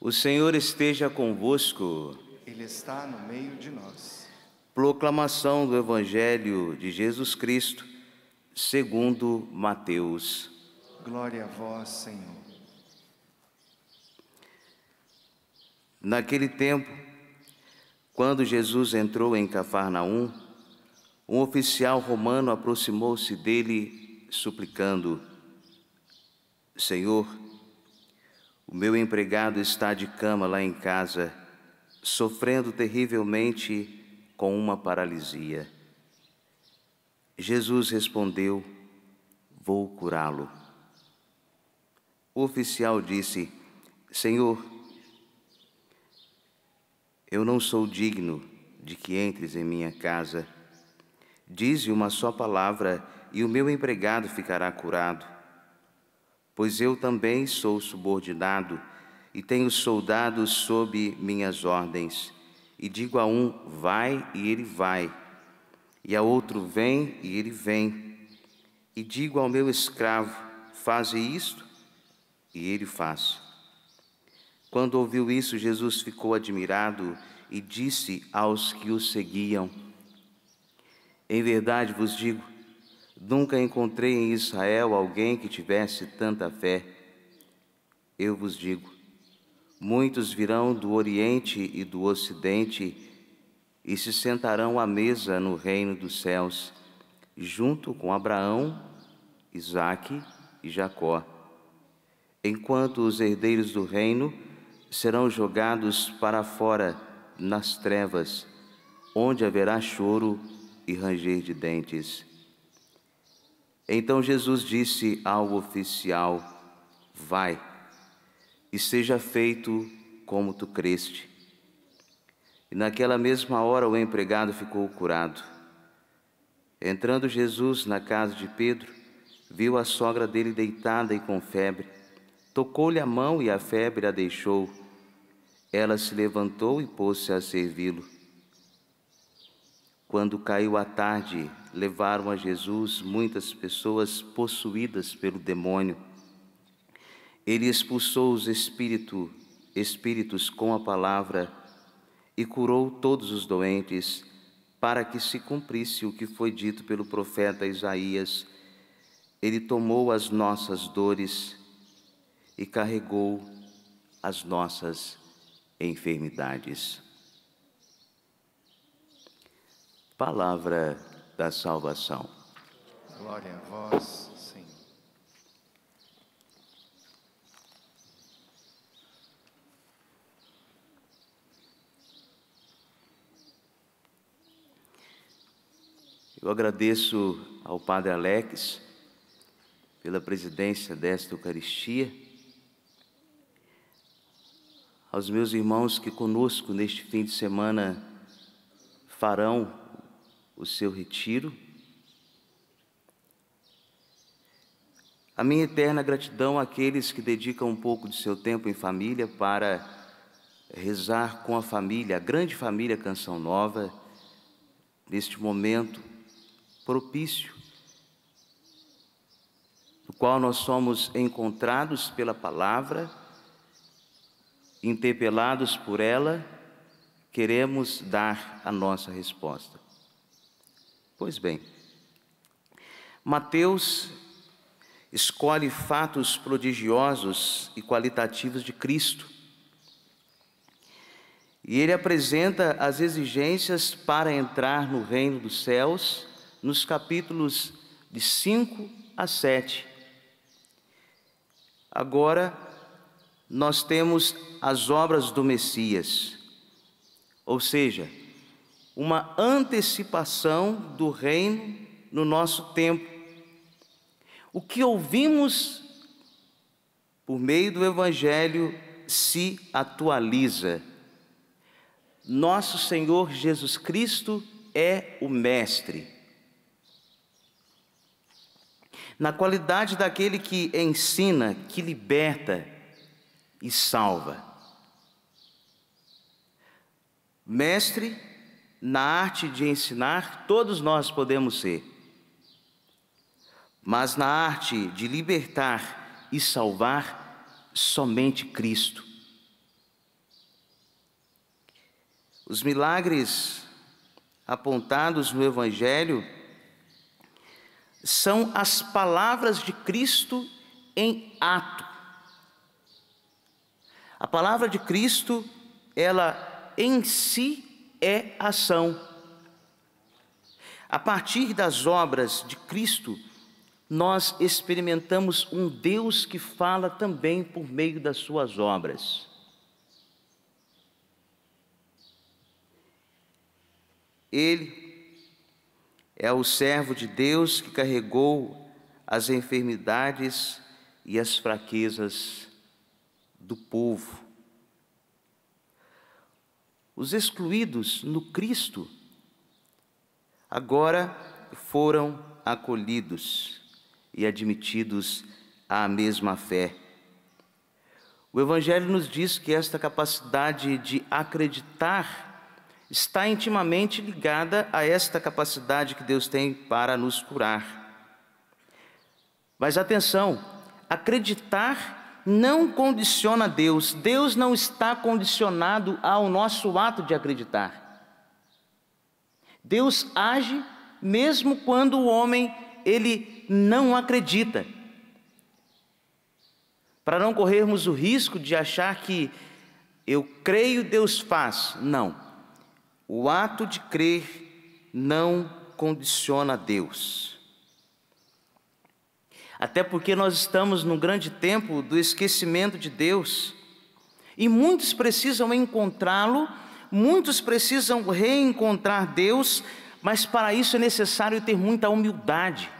O Senhor esteja convosco. Ele está no meio de nós. Proclamação do Evangelho de Jesus Cristo, segundo Mateus. Glória a vós, Senhor. Naquele tempo, quando Jesus entrou em Cafarnaum, um oficial romano aproximou-se dele suplicando: Senhor, o meu empregado está de cama lá em casa, sofrendo terrivelmente com uma paralisia. Jesus respondeu: Vou curá-lo. O oficial disse: Senhor, eu não sou digno de que entres em minha casa. Dize uma só palavra e o meu empregado ficará curado pois eu também sou subordinado e tenho soldados sob minhas ordens. E digo a um, vai, e ele vai, e a outro, vem, e ele vem. E digo ao meu escravo, faze isto, e ele faz. Quando ouviu isso, Jesus ficou admirado e disse aos que o seguiam: Em verdade vos digo, Nunca encontrei em Israel alguém que tivesse tanta fé. Eu vos digo: muitos virão do Oriente e do Ocidente e se sentarão à mesa no reino dos céus, junto com Abraão, Isaque e Jacó, enquanto os herdeiros do reino serão jogados para fora nas trevas, onde haverá choro e ranger de dentes. Então Jesus disse ao oficial: Vai e seja feito como tu creste. E naquela mesma hora o empregado ficou curado. Entrando Jesus na casa de Pedro, viu a sogra dele deitada e com febre. Tocou-lhe a mão e a febre a deixou. Ela se levantou e pôs-se a servi-lo. Quando caiu a tarde, levaram a Jesus muitas pessoas possuídas pelo demônio. Ele expulsou os espírito, espíritos com a palavra e curou todos os doentes, para que se cumprisse o que foi dito pelo profeta Isaías. Ele tomou as nossas dores e carregou as nossas enfermidades. Palavra da salvação. Glória a vós, Senhor. Eu agradeço ao Padre Alex pela presidência desta Eucaristia, aos meus irmãos que conosco neste fim de semana farão o seu retiro. A minha eterna gratidão àqueles que dedicam um pouco de seu tempo em família para rezar com a família, a grande família Canção Nova, neste momento propício, no qual nós somos encontrados pela palavra, interpelados por ela, queremos dar a nossa resposta. Pois bem, Mateus escolhe fatos prodigiosos e qualitativos de Cristo. E ele apresenta as exigências para entrar no reino dos céus nos capítulos de 5 a 7. Agora, nós temos as obras do Messias, ou seja, uma antecipação do reino no nosso tempo. O que ouvimos por meio do Evangelho se atualiza. Nosso Senhor Jesus Cristo é o Mestre. Na qualidade daquele que ensina, que liberta e salva. Mestre, na arte de ensinar, todos nós podemos ser. Mas na arte de libertar e salvar, somente Cristo. Os milagres apontados no Evangelho são as palavras de Cristo em ato. A palavra de Cristo, ela em si é ação. A partir das obras de Cristo, nós experimentamos um Deus que fala também por meio das suas obras. Ele é o servo de Deus que carregou as enfermidades e as fraquezas do povo. Os excluídos no Cristo agora foram acolhidos e admitidos à mesma fé. O Evangelho nos diz que esta capacidade de acreditar está intimamente ligada a esta capacidade que Deus tem para nos curar. Mas atenção, acreditar não condiciona Deus. Deus não está condicionado ao nosso ato de acreditar. Deus age mesmo quando o homem ele não acredita. Para não corrermos o risco de achar que eu creio, Deus faz. Não. O ato de crer não condiciona Deus. Até porque nós estamos num grande tempo do esquecimento de Deus. E muitos precisam encontrá-lo, muitos precisam reencontrar Deus, mas para isso é necessário ter muita humildade.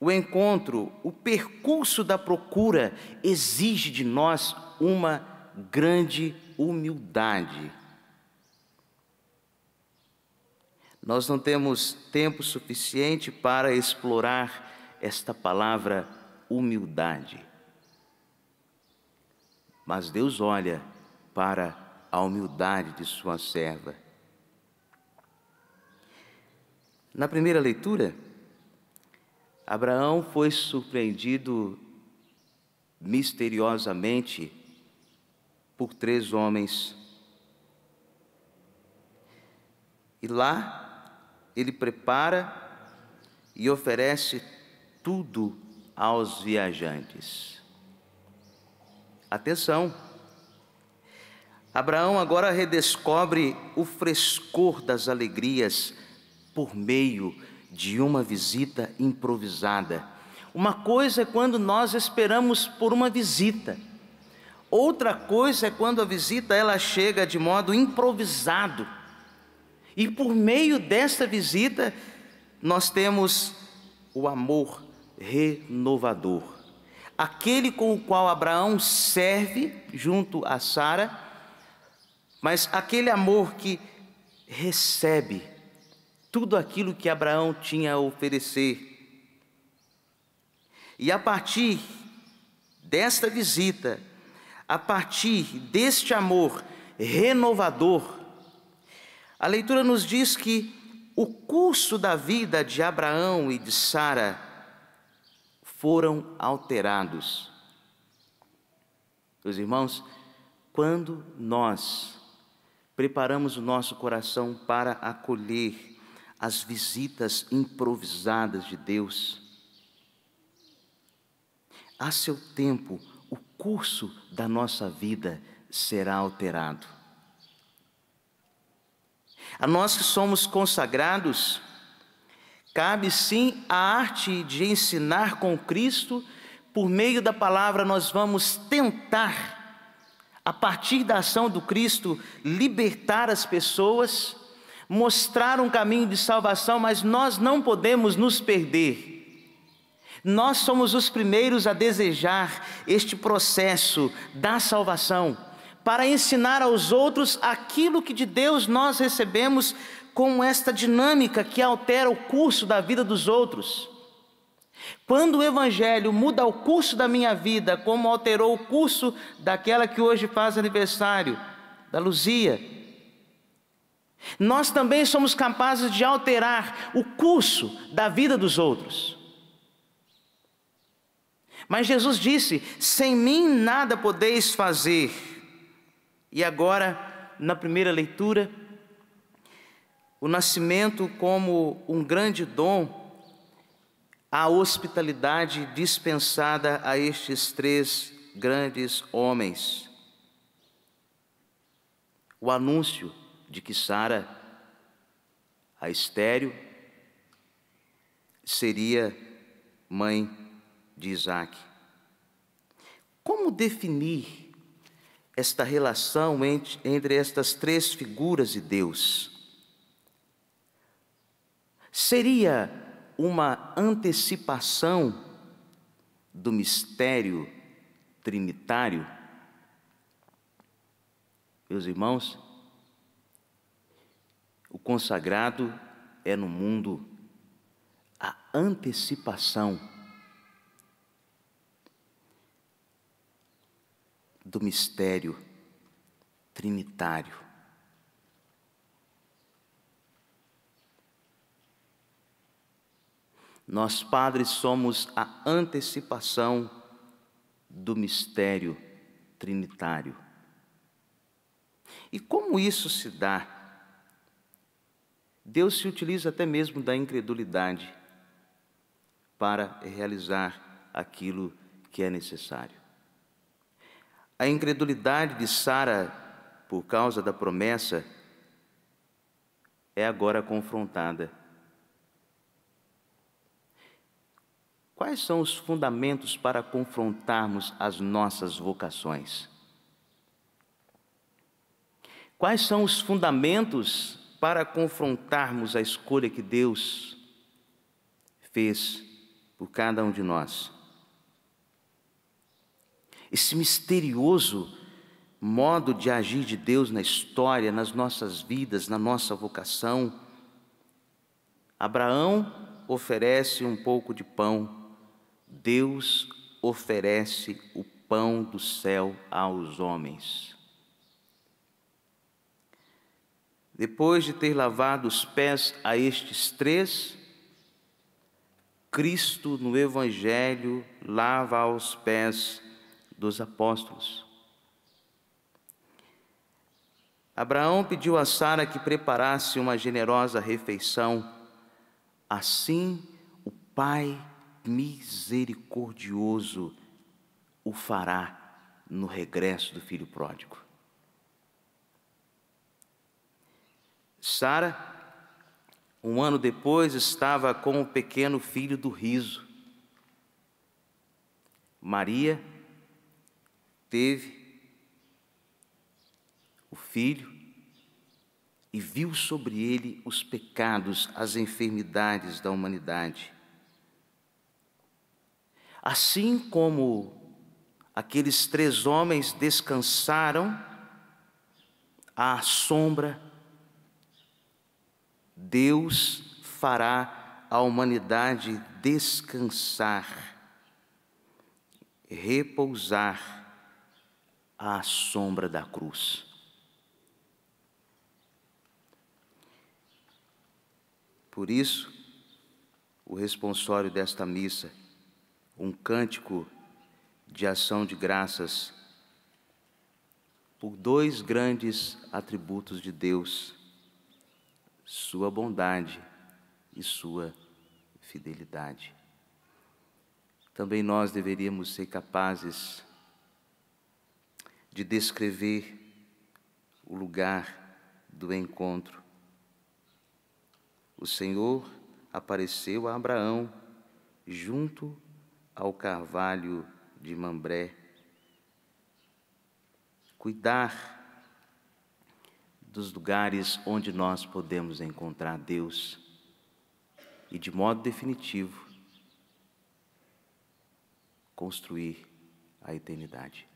O encontro, o percurso da procura exige de nós uma grande humildade. Nós não temos tempo suficiente para explorar esta palavra humildade. Mas Deus olha para a humildade de sua serva. Na primeira leitura, Abraão foi surpreendido misteriosamente por três homens. E lá ele prepara e oferece tudo aos viajantes. Atenção! Abraão agora redescobre o frescor das alegrias por meio de uma visita improvisada. Uma coisa é quando nós esperamos por uma visita. Outra coisa é quando a visita ela chega de modo improvisado. E por meio desta visita, nós temos o amor renovador. Aquele com o qual Abraão serve junto a Sara, mas aquele amor que recebe tudo aquilo que Abraão tinha a oferecer. E a partir desta visita, a partir deste amor renovador, a leitura nos diz que o curso da vida de Abraão e de Sara foram alterados. Meus irmãos, quando nós preparamos o nosso coração para acolher as visitas improvisadas de Deus, a seu tempo, o curso da nossa vida será alterado. A nós que somos consagrados, cabe sim a arte de ensinar com Cristo, por meio da palavra nós vamos tentar, a partir da ação do Cristo, libertar as pessoas, mostrar um caminho de salvação, mas nós não podemos nos perder. Nós somos os primeiros a desejar este processo da salvação para ensinar aos outros aquilo que de Deus nós recebemos com esta dinâmica que altera o curso da vida dos outros. Quando o Evangelho muda o curso da minha vida, como alterou o curso daquela que hoje faz aniversário, da Luzia, nós também somos capazes de alterar o curso da vida dos outros. Mas Jesus disse: Sem mim nada podeis fazer. E agora, na primeira leitura, o nascimento como um grande dom, a hospitalidade dispensada a estes três grandes homens. O anúncio de que Sara, a estéreo, seria mãe de Isaac. Como definir esta relação entre, entre estas três figuras de Deus. Seria uma antecipação do mistério trinitário? Meus irmãos, o consagrado é no mundo a antecipação do mistério trinitário. Nós, padres, somos a antecipação do mistério trinitário. E como isso se dá? Deus se utiliza até mesmo da incredulidade para realizar aquilo que é necessário. A incredulidade de Sara por causa da promessa é agora confrontada. Quais são os fundamentos para confrontarmos as nossas vocações? Quais são os fundamentos para confrontarmos a escolha que Deus fez por cada um de nós? esse misterioso modo de agir de Deus na história, nas nossas vidas, na nossa vocação. Abraão oferece um pouco de pão, Deus oferece o pão do céu aos homens. Depois de ter lavado os pés a estes três, Cristo no Evangelho lava aos pés dos apóstolos. Abraão pediu a Sara que preparasse uma generosa refeição. Assim, o Pai misericordioso o fará no regresso do filho pródigo. Sara, um ano depois, estava com o pequeno filho do riso. Maria, teve o filho e viu sobre ele os pecados, as enfermidades da humanidade. Assim como aqueles três homens descansaram à sombra, Deus fará a humanidade descansar, repousar à sombra da cruz. Por isso, o responsório desta missa, um cântico de ação de graças por dois grandes atributos de Deus, sua bondade e sua fidelidade. Também nós deveríamos ser capazes de descrever o lugar do encontro. O Senhor apareceu a Abraão junto ao carvalho de Mambré. Cuidar dos lugares onde nós podemos encontrar Deus e, de modo definitivo, construir a eternidade.